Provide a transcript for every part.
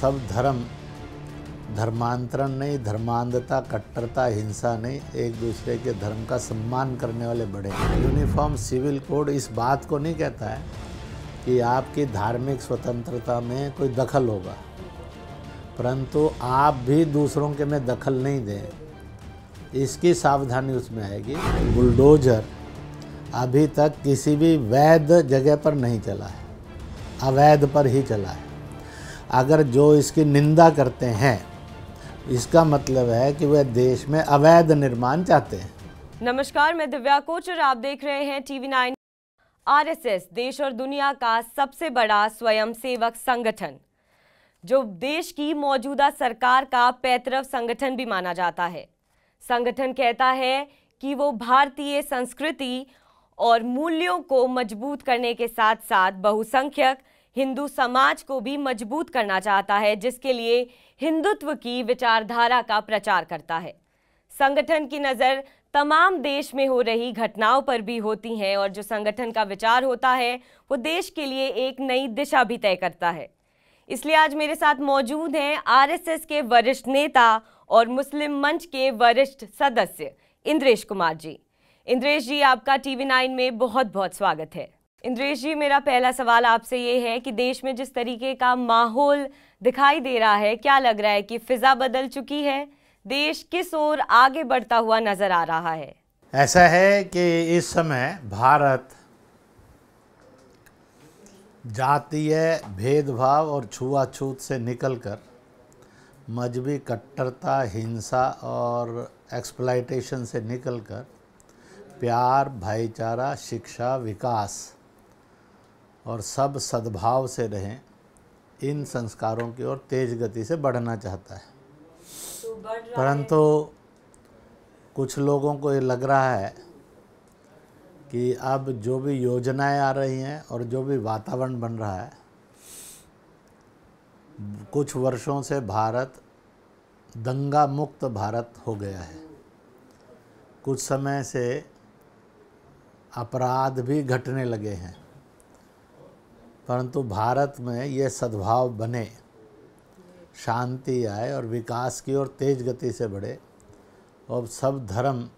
सब धर्म धर्मांतरण नहीं धर्मांधता कट्टरता हिंसा नहीं एक दूसरे के धर्म का सम्मान करने वाले बड़े यूनिफॉर्म सिविल कोड इस बात को नहीं कहता है कि आपकी धार्मिक स्वतंत्रता में कोई दखल होगा परंतु आप भी दूसरों के में दखल नहीं दें इसकी सावधानी उसमें आएगी बुलडोजर अभी तक किसी भी वैध जगह पर नहीं चला है अवैध पर ही चला है अगर जो इसकी निंदा करते हैं इसका मतलब है कि वह देश में अवैध निर्माण चाहते हैं नमस्कार मैं दिव्या कोचर आप देख रहे हैं टीवी नाइन आरएसएस देश और दुनिया का सबसे बड़ा स्वयंसेवक संगठन जो देश की मौजूदा सरकार का पैतृव संगठन भी माना जाता है संगठन कहता है कि वो भारतीय संस्कृति और मूल्यों को मजबूत करने के साथ साथ बहुसंख्यक हिंदू समाज को भी मजबूत करना चाहता है जिसके लिए हिंदुत्व की विचारधारा का प्रचार करता है संगठन की नज़र तमाम देश में हो रही घटनाओं पर भी होती हैं और जो संगठन का विचार होता है वो देश के लिए एक नई दिशा भी तय करता है इसलिए आज मेरे साथ मौजूद हैं आरएसएस के वरिष्ठ नेता और मुस्लिम मंच के वरिष्ठ सदस्य इंद्रेश कुमार जी इंद्रेश जी आपका टीवी नाइन में बहुत बहुत स्वागत है इंद्रेश जी मेरा पहला सवाल आपसे ये है कि देश में जिस तरीके का माहौल दिखाई दे रहा है क्या लग रहा है कि फिजा बदल चुकी है देश किस ओर आगे बढ़ता हुआ नजर आ रहा है ऐसा है कि इस समय भारत जातीय भेदभाव और छुआछूत से निकलकर मजहबी कट्टरता हिंसा और एक्सप्लाइटेशन से निकलकर प्यार भाईचारा शिक्षा विकास और सब सद्भाव से रहें इन संस्कारों की ओर तेज गति से बढ़ना चाहता है तो परंतु कुछ लोगों को ये लग रहा है कि अब जो भी योजनाएं आ रही हैं और जो भी वातावरण बन रहा है कुछ वर्षों से भारत दंगा मुक्त भारत हो गया है कुछ समय से अपराध भी घटने लगे हैं परंतु भारत में ये सद्भाव बने शांति आए और विकास की ओर तेज गति से बढ़े और सब धर्म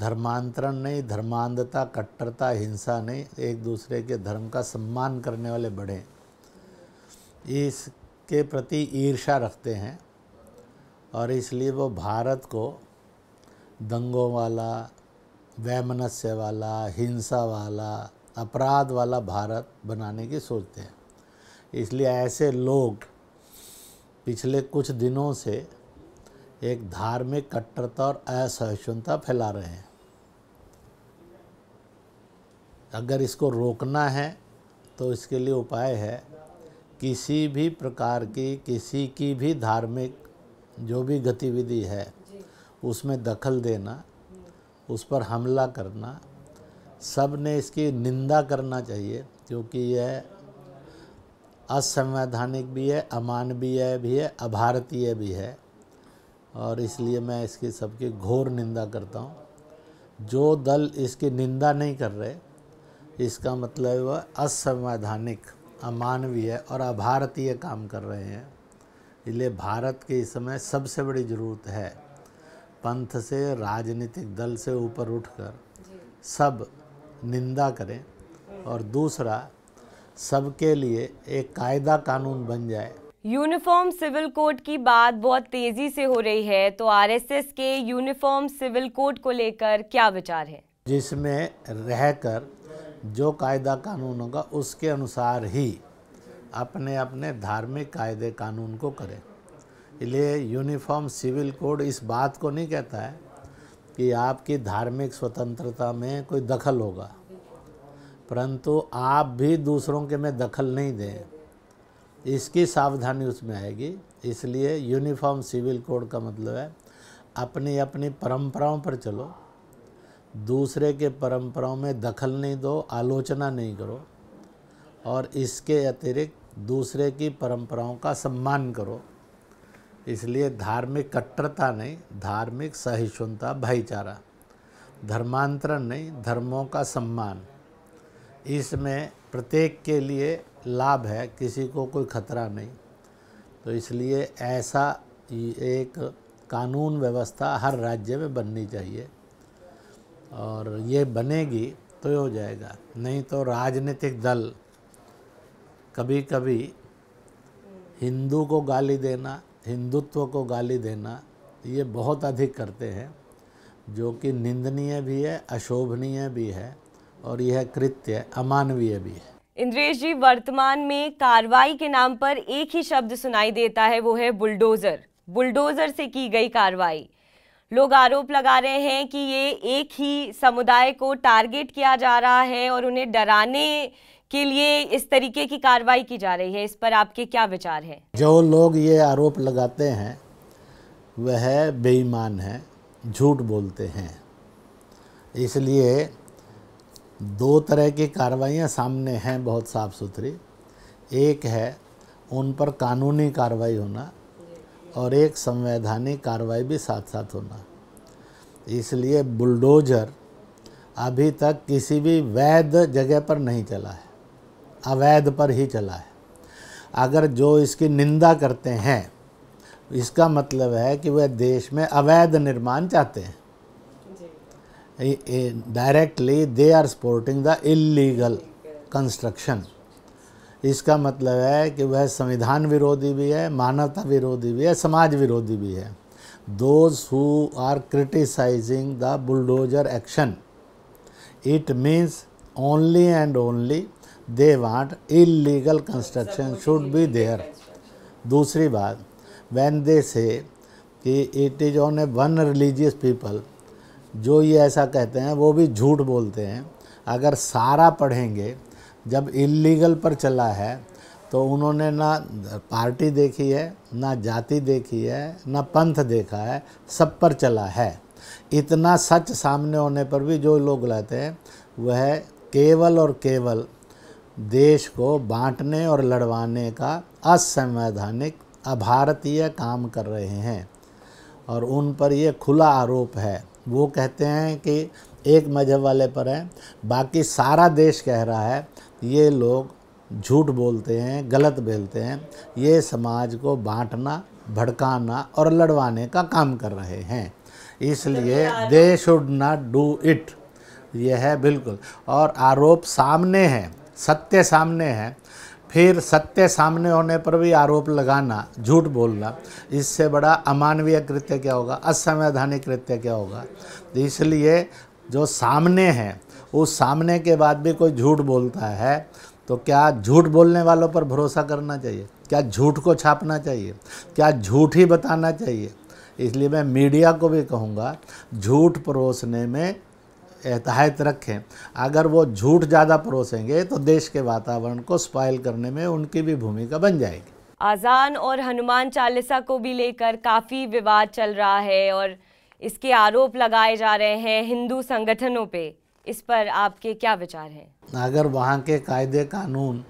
धर्मांतरण नहीं धर्मांधता कट्टरता हिंसा नहीं एक दूसरे के धर्म का सम्मान करने वाले बढ़े इसके प्रति ईर्षा रखते हैं और इसलिए वो भारत को दंगों वाला वैमनस्य वाला हिंसा वाला अपराध वाला भारत बनाने की सोचते हैं इसलिए ऐसे लोग पिछले कुछ दिनों से एक धार्मिक कट्टरता और असहिष्णुता फैला रहे हैं अगर इसको रोकना है तो इसके लिए उपाय है किसी भी प्रकार की किसी की भी धार्मिक जो भी गतिविधि है उसमें दखल देना उस पर हमला करना सब ने इसकी निंदा करना चाहिए क्योंकि यह असंवैधानिक भी है अमानवीय भी है अभारतीय भी है और इसलिए मैं इसकी सबकी घोर निंदा करता हूँ जो दल इसकी निंदा नहीं कर रहे इसका मतलब वह असंवैधानिक अमानवीय और अभारतीय काम कर रहे हैं इसलिए भारत के इस समय सबसे बड़ी ज़रूरत है पंथ से राजनीतिक दल से ऊपर उठकर सब निंदा करें और दूसरा सबके लिए एक कायदा कानून बन जाए यूनिफॉर्म सिविल कोड की बात बहुत तेजी से हो रही है तो आरएसएस के यूनिफॉर्म सिविल कोड को लेकर क्या विचार है जिसमें रहकर जो कायदा कानून होगा उसके अनुसार ही अपने अपने धार्मिक कायदे कानून को करें इसलिए यूनिफॉर्म सिविल कोड इस बात को नहीं कहता है कि आपकी धार्मिक स्वतंत्रता में कोई दखल होगा परंतु आप भी दूसरों के में दखल नहीं दें इसकी सावधानी उसमें आएगी इसलिए यूनिफॉर्म सिविल कोड का मतलब है अपनी अपनी परंपराओं पर चलो दूसरे के परंपराओं में दखल नहीं दो आलोचना नहीं करो और इसके अतिरिक्त दूसरे की परंपराओं का सम्मान करो इसलिए धार्मिक कट्टरता नहीं धार्मिक सहिष्णुता भाईचारा धर्मांतरण नहीं धर्मों का सम्मान इसमें प्रत्येक के लिए लाभ है किसी को कोई खतरा नहीं तो इसलिए ऐसा एक कानून व्यवस्था हर राज्य में बननी चाहिए और ये बनेगी तो हो जाएगा नहीं तो राजनीतिक दल कभी कभी हिंदू को गाली देना हिंदुत्व को गाली देना ये बहुत अधिक करते हैं जो कि निंदनीय भी है अशोभनीय भी है और यह कृत्य अमानवीय भी है इंद्रेश जी वर्तमान में कार्रवाई के नाम पर एक ही शब्द सुनाई देता है वो है बुलडोजर बुलडोजर से की गई कार्रवाई लोग आरोप लगा रहे हैं कि ये एक ही समुदाय को टारगेट किया जा रहा है और उन्हें डराने के लिए इस तरीके की कार्रवाई की जा रही है इस पर आपके क्या विचार है जो लोग ये आरोप लगाते हैं वह बेईमान है झूठ बोलते हैं इसलिए दो तरह की कार्रवाइयाँ सामने हैं बहुत साफ सुथरी एक है उन पर कानूनी कार्रवाई होना और एक संवैधानिक कार्रवाई भी साथ साथ होना इसलिए बुलडोजर अभी तक किसी भी वैध जगह पर नहीं चला है अवैध पर ही चला है अगर जो इसकी निंदा करते हैं इसका मतलब है कि वह देश में अवैध निर्माण चाहते हैं directly they are supporting the illegal construction इसका मतलब है कि वह संविधान विरोधी भी है मानवता विरोधी भी है समाज विरोधी भी है those who are criticising the bulldozer action it means only and only they want illegal construction should be there दूसरी बात वैन दे से कि it is on a one religious people जो ये ऐसा कहते हैं वो भी झूठ बोलते हैं अगर सारा पढ़ेंगे जब इलीगल पर चला है तो उन्होंने ना पार्टी देखी है ना जाति देखी है ना पंथ देखा है सब पर चला है इतना सच सामने होने पर भी जो लोग लाते हैं वह केवल और केवल देश को बांटने और लड़वाने का असंवैधानिक अभारतीय काम कर रहे हैं और उन पर ये खुला आरोप है वो कहते हैं कि एक मजहब वाले पर है बाकी सारा देश कह रहा है ये लोग झूठ बोलते हैं गलत बोलते हैं ये समाज को बांटना भड़काना और लड़वाने का काम कर रहे हैं इसलिए they should not do it यह है बिल्कुल और आरोप सामने हैं सत्य सामने है फिर सत्य सामने होने पर भी आरोप लगाना झूठ बोलना इससे बड़ा अमानवीय कृत्य क्या होगा असंवैधानिक कृत्य क्या होगा तो इसलिए जो सामने है उस सामने के बाद भी कोई झूठ बोलता है तो क्या झूठ बोलने वालों पर भरोसा करना चाहिए क्या झूठ को छापना चाहिए क्या झूठ ही बताना चाहिए इसलिए मैं मीडिया को भी कहूँगा झूठ परोसने में एहतियात रखें अगर वो झूठ ज़्यादा परोसेंगे तो देश के वातावरण को स्पाइल करने में उनकी भी भूमिका बन जाएगी आज़ान और हनुमान चालीसा को भी लेकर काफ़ी विवाद चल रहा है और इसके आरोप लगाए जा रहे हैं हिंदू संगठनों पे इस पर आपके क्या विचार हैं अगर वहाँ के कायदे कानून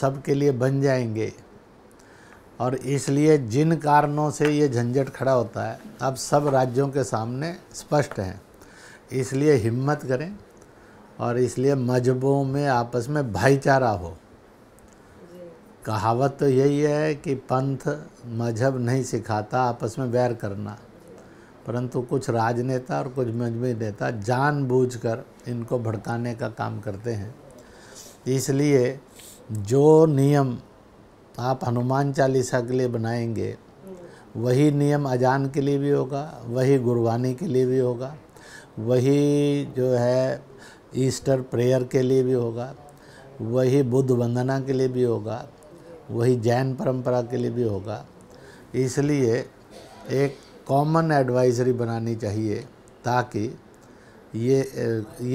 सबके लिए बन जाएंगे और इसलिए जिन कारणों से ये झंझट खड़ा होता है अब सब राज्यों के सामने स्पष्ट हैं इसलिए हिम्मत करें और इसलिए मजहबों में आपस में भाईचारा हो कहावत तो यही है कि पंथ मजहब नहीं सिखाता आपस में वैर करना परंतु कुछ राजनेता और कुछ मजहबी नेता जानबूझकर इनको भड़काने का काम करते हैं इसलिए जो नियम आप हनुमान चालीसा के लिए बनाएंगे वही नियम अजान के लिए भी होगा वही गुरबानी के लिए भी होगा वही जो है ईस्टर प्रेयर के लिए भी होगा वही बुद्ध वंदना के लिए भी होगा वही जैन परंपरा के लिए भी होगा इसलिए एक कॉमन एडवाइजरी बनानी चाहिए ताकि ये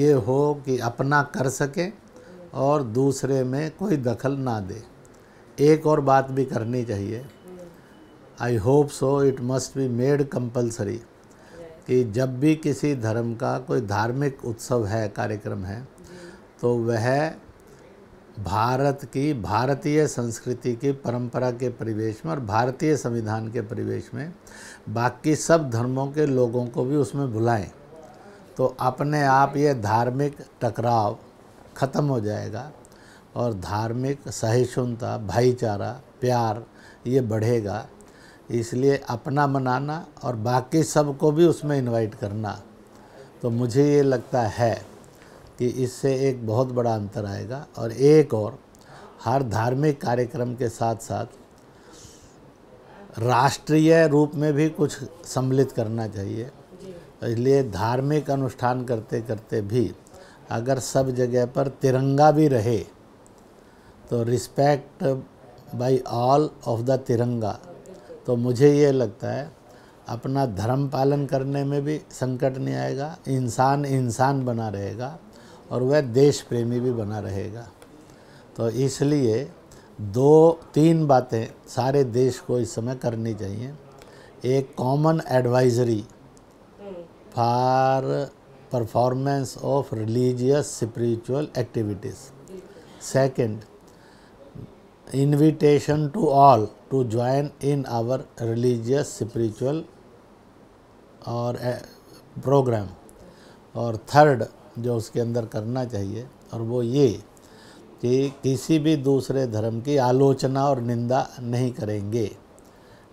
ये हो कि अपना कर सकें और दूसरे में कोई दखल ना दे एक और बात भी करनी चाहिए I hope so it must be made compulsory कि जब भी किसी धर्म का कोई धार्मिक उत्सव है कार्यक्रम है तो वह भारत की भारतीय संस्कृति की परंपरा के परिवेश में और भारतीय संविधान के परिवेश में बाकी सब धर्मों के लोगों को भी उसमें बुलाएं तो अपने आप ये धार्मिक टकराव ख़त्म हो जाएगा और धार्मिक सहिष्णुता भाईचारा प्यार ये बढ़ेगा इसलिए अपना मनाना और बाकी सबको भी उसमें इनवाइट करना तो मुझे ये लगता है कि इससे एक बहुत बड़ा अंतर आएगा और एक और हर धार्मिक कार्यक्रम के साथ साथ राष्ट्रीय रूप में भी कुछ सम्मिलित करना चाहिए तो इसलिए धार्मिक अनुष्ठान करते करते भी अगर सब जगह पर तिरंगा भी रहे तो respect by all of the Tiranga तो मुझे ये लगता है अपना धर्म पालन करने में भी संकट नहीं आएगा इंसान इंसान बना रहेगा और वह देश प्रेमी भी बना रहेगा तो इसलिए दो तीन बातें सारे देश को इस समय करनी चाहिए एक common advisory for performance of religious spiritual activities second invitation to all to join in our religious spiritual और प्रोग्राम और थर्ड जो उसके अंदर करना चाहिए और वो ये कि किसी भी दूसरे धर्म की आलोचना और निंदा नहीं करेंगे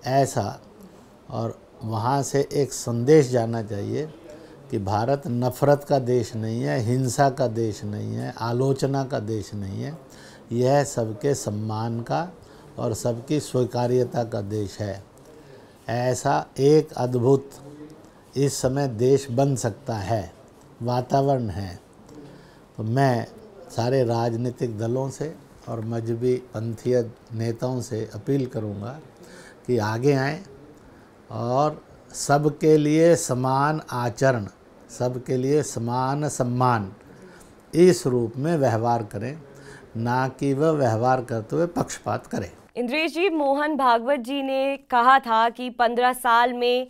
ऐसा और वहाँ से एक संदेश जाना चाहिए कि भारत नफ़रत का देश नहीं है हिंसा का देश नहीं है आलोचना का देश नहीं है यह सबके सम्मान का और सबकी स्वीकार्यता का देश है ऐसा एक अद्भुत इस समय देश बन सकता है वातावरण है तो मैं सारे राजनीतिक दलों से और मजहबी पंथीय नेताओं से अपील करूंगा कि आगे आए और सबके लिए समान आचरण सबके लिए समान सम्मान इस रूप में व्यवहार करें ना कि वह व्यवहार करते हुए पक्षपात करे इंद्रेश जी मोहन भागवत जी ने कहा था कि पंद्रह साल में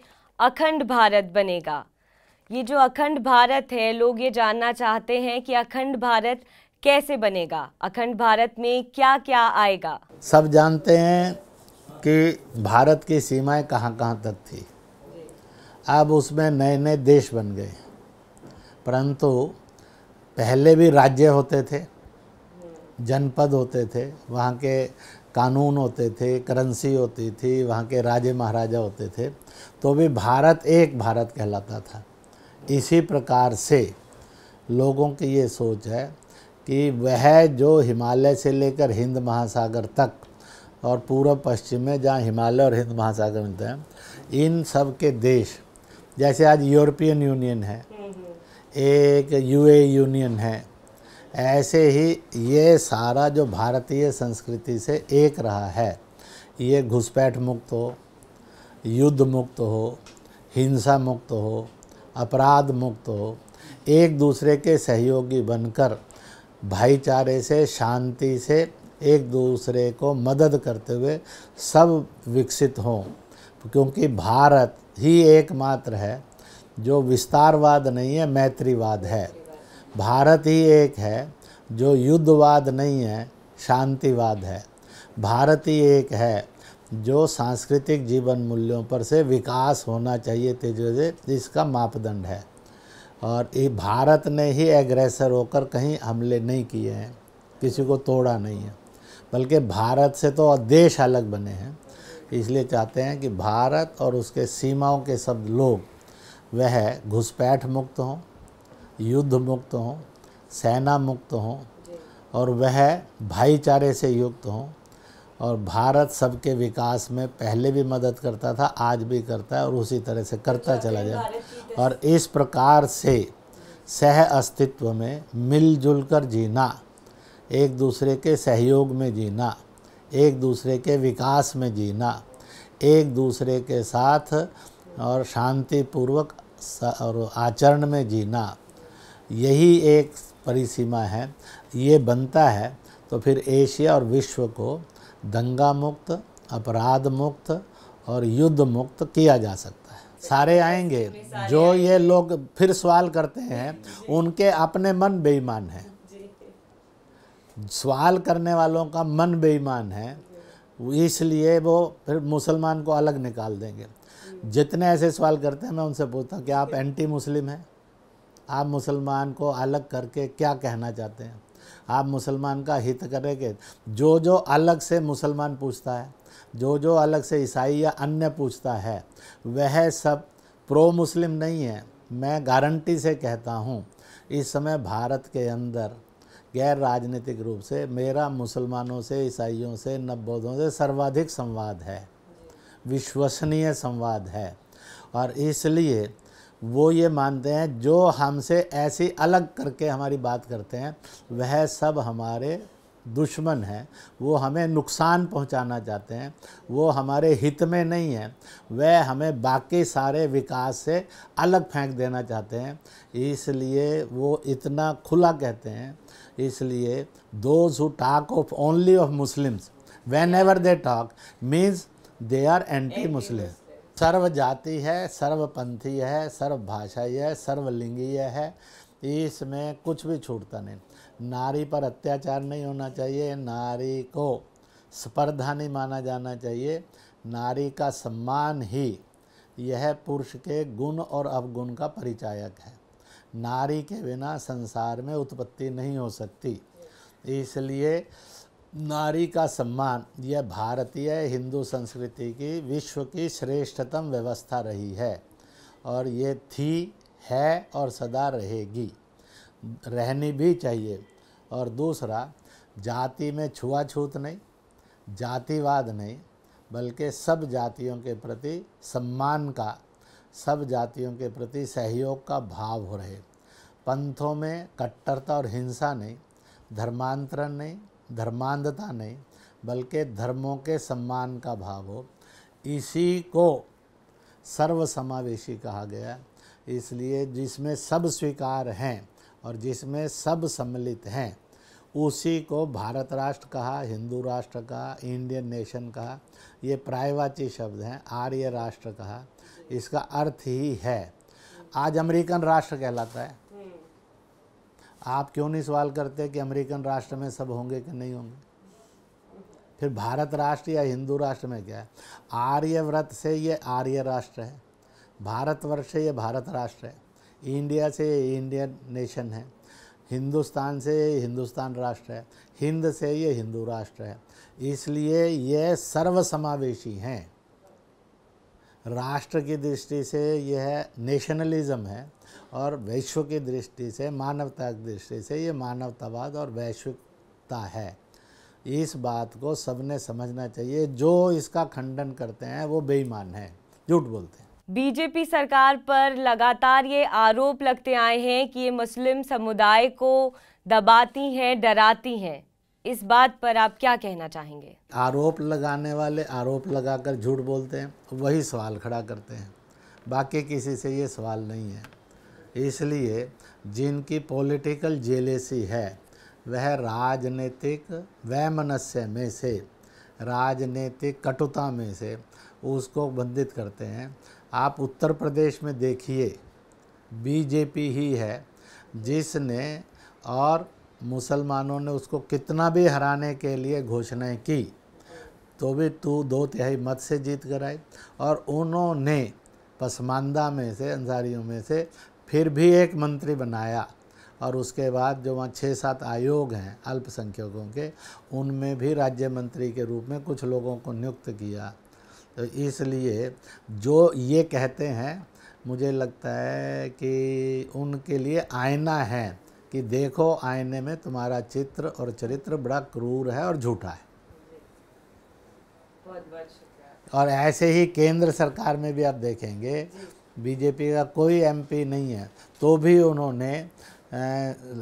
अखंड भारत बनेगा ये जो अखंड भारत है लोग ये जानना चाहते हैं कि अखंड भारत कैसे बनेगा अखंड भारत में क्या क्या आएगा सब जानते हैं कि भारत की सीमाएं कहाँ कहाँ तक थी अब उसमें नए नए देश बन गए परंतु पहले भी राज्य होते थे जनपद होते थे वहाँ के कानून होते थे करेंसी होती थी वहाँ के राजे महाराजा होते थे तो भी भारत एक भारत कहलाता था इसी प्रकार से लोगों की ये सोच है कि वह जो हिमालय से लेकर हिंद महासागर तक और पूर्व पश्चिम में जहाँ हिमालय और हिंद महासागर मिलते हैं इन सब के देश जैसे आज यूरोपियन यूनियन है हम्म, हम्म। एक यूए यूनियन है ऐसे ही ये सारा जो भारतीय संस्कृति से एक रहा है ये घुसपैठ मुक्त हो युद्ध मुक्त हो हिंसा मुक्त हो अपराध मुक्त हो एक दूसरे के सहयोगी बनकर भाईचारे से शांति से एक दूसरे को मदद करते हुए सब विकसित हों क्योंकि भारत ही एकमात्र है जो विस्तारवाद नहीं है मैत्रीवाद है भारत ही एक है जो युद्धवाद नहीं है शांतिवाद है भारत ही एक है जो सांस्कृतिक जीवन मूल्यों पर से विकास होना चाहिए तेजी से इसका मापदंड है और ये भारत ने ही एग्रेसर होकर कहीं हमले नहीं किए हैं किसी को तोड़ा नहीं है बल्कि भारत से तो देश अलग बने हैं इसलिए चाहते हैं कि भारत और उसके सीमाओं के सब लोग वह घुसपैठ मुक्त हों युद्ध मुक्त हों सेना मुक्त हों और वह भाईचारे से युक्त हों और भारत सबके विकास में पहले भी मदद करता था आज भी करता है और उसी तरह से करता अच्छा, चला जाए और इस प्रकार से सह अस्तित्व में मिलजुल कर जीना एक दूसरे के सहयोग में जीना एक दूसरे के विकास में जीना एक दूसरे के साथ और शांतिपूर्वक और आचरण में जीना यही एक परिसीमा है ये बनता है तो फिर एशिया और विश्व को दंगा मुक्त अपराध मुक्त और युद्ध मुक्त किया जा सकता है सारे आएंगे जो ये लोग फिर सवाल करते हैं उनके अपने मन बेईमान हैं सवाल करने वालों का मन बेईमान है इसलिए वो फिर मुसलमान को अलग निकाल देंगे जितने ऐसे सवाल करते हैं मैं उनसे पूछता हूँ कि आप एंटी मुस्लिम हैं आप मुसलमान को अलग करके क्या कहना चाहते हैं आप मुसलमान का हित करेंगे जो जो अलग से मुसलमान पूछता है जो जो अलग से ईसाई या अन्य पूछता है वह सब प्रो मुस्लिम नहीं है मैं गारंटी से कहता हूँ इस समय भारत के अंदर गैर राजनीतिक रूप से मेरा मुसलमानों से ईसाइयों से नब्बौद्धों से सर्वाधिक संवाद है विश्वसनीय संवाद है और इसलिए वो ये मानते हैं जो हमसे ऐसी अलग करके हमारी बात करते हैं वह सब हमारे दुश्मन हैं वो हमें नुकसान पहुंचाना चाहते हैं वो हमारे हित में नहीं है वह हमें बाकी सारे विकास से अलग फेंक देना चाहते हैं इसलिए वो इतना खुला कहते हैं इसलिए those who talk of only of Muslims whenever they talk means they are anti Muslim सर्व जाति है सर्वपंथी है सर्वभाषाई है सर्वलिंगीय है इसमें कुछ भी छूटता नहीं नारी पर अत्याचार नहीं होना चाहिए नारी को स्पर्धा नहीं माना जाना चाहिए नारी का सम्मान ही यह पुरुष के गुण और अवगुण का परिचायक है नारी के बिना संसार में उत्पत्ति नहीं हो सकती इसलिए नारी का सम्मान यह भारतीय हिंदू संस्कृति की विश्व की श्रेष्ठतम व्यवस्था रही है और ये थी है और सदा रहेगी रहनी भी चाहिए और दूसरा जाति में छुआछूत नहीं जातिवाद नहीं बल्कि सब जातियों के प्रति सम्मान का सब जातियों के प्रति सहयोग का भाव हो रहे पंथों में कट्टरता और हिंसा नहीं धर्मांतरण नहीं धर्मांधता नहीं बल्कि धर्मों के सम्मान का भाव हो इसी को सर्वसमावेशी कहा गया इसलिए जिसमें सब स्वीकार हैं और जिसमें सब सम्मिलित हैं उसी को भारत राष्ट्र कहा हिंदू राष्ट्र कहा इंडियन नेशन कहा ये प्रायवाची शब्द हैं आर्य राष्ट्र कहा इसका अर्थ ही है आज अमेरिकन राष्ट्र कहलाता है आप क्यों नहीं सवाल करते कि अमेरिकन राष्ट्र में सब होंगे कि नहीं होंगे फिर भारत राष्ट्र या हिंदू राष्ट्र में क्या है आर्यव्रत से ये आर्य राष्ट्र है भारतवर्ष से ये भारत राष्ट्र है इंडिया से ये इंडियन नेशन है हिंदुस्तान से ये हिंदुस्तान राष्ट्र है हिंद से ये हिंदू राष्ट्र है इसलिए ये सर्वसमावेशी हैं राष्ट्र की दृष्टि से यह नेशनलिज्म है और वैश्व की दृष्टि से मानवता की दृष्टि से ये मानवतावाद और वैश्विकता है इस बात को सबने समझना चाहिए जो इसका खंडन करते हैं वो बेईमान है झूठ बोलते हैं बीजेपी सरकार पर लगातार ये आरोप लगते आए हैं कि ये मुस्लिम समुदाय को दबाती हैं डराती हैं इस बात पर आप क्या कहना चाहेंगे आरोप लगाने वाले आरोप लगाकर झूठ बोलते हैं वही सवाल खड़ा करते हैं बाकी किसी से ये सवाल नहीं है इसलिए जिनकी पॉलिटिकल जेलेसी है वह राजनीतिक वैमनस्य में से राजनीतिक कटुता में से उसको बंधित करते हैं आप उत्तर प्रदेश में देखिए बीजेपी ही है जिसने और मुसलमानों ने उसको कितना भी हराने के लिए घोषणाएं की तो भी तू दो तिहाई मत से जीत कर और उन्होंने पसमानदा में से अंसारियों में से फिर भी एक मंत्री बनाया और उसके बाद जो वहाँ छः सात आयोग हैं अल्पसंख्यकों के उनमें भी राज्य मंत्री के रूप में कुछ लोगों को नियुक्त किया तो इसलिए जो ये कहते हैं मुझे लगता है कि उनके लिए आईना है कि देखो आईने में तुम्हारा चित्र और चरित्र बड़ा क्रूर है और झूठा है बहुत बहुत और ऐसे ही केंद्र सरकार में भी आप देखेंगे बीजेपी का कोई एमपी नहीं है तो भी उन्होंने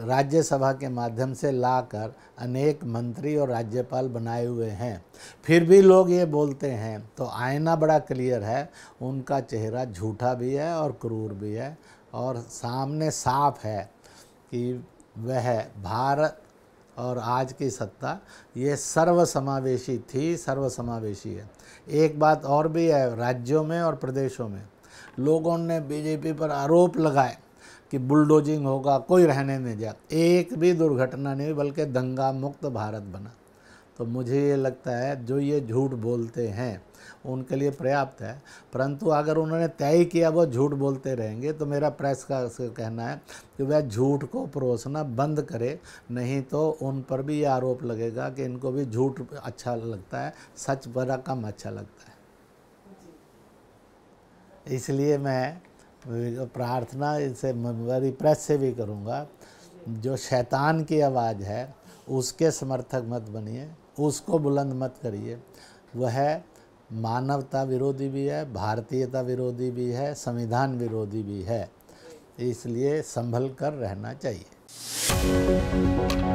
राज्यसभा के माध्यम से लाकर अनेक मंत्री और राज्यपाल बनाए हुए हैं फिर भी लोग ये बोलते हैं तो आईना बड़ा क्लियर है उनका चेहरा झूठा भी है और क्रूर भी है और सामने साफ है कि वह भारत और आज की सत्ता ये सर्वसमावेशी थी सर्वसमावेशी है एक बात और भी है राज्यों में और प्रदेशों में लोगों ने बीजेपी पर आरोप लगाए कि बुलडोजिंग होगा कोई रहने नहीं जाए एक भी दुर्घटना नहीं बल्कि दंगा मुक्त भारत बना तो मुझे ये लगता है जो ये झूठ बोलते हैं उनके लिए पर्याप्त है परंतु अगर उन्होंने तय किया वो झूठ बोलते रहेंगे तो मेरा प्रेस का कहना है कि वह झूठ को परोसना बंद करे नहीं तो उन पर भी ये आरोप लगेगा कि इनको भी झूठ अच्छा लगता है सच बड़ा कम अच्छा लगता है इसलिए मैं प्रार्थना इसे मेरी प्रेस से भी करूँगा जो शैतान की आवाज़ है उसके समर्थक मत बनिए उसको बुलंद मत करिए वह मानवता विरोधी भी है भारतीयता विरोधी भी है संविधान विरोधी भी है इसलिए संभल कर रहना चाहिए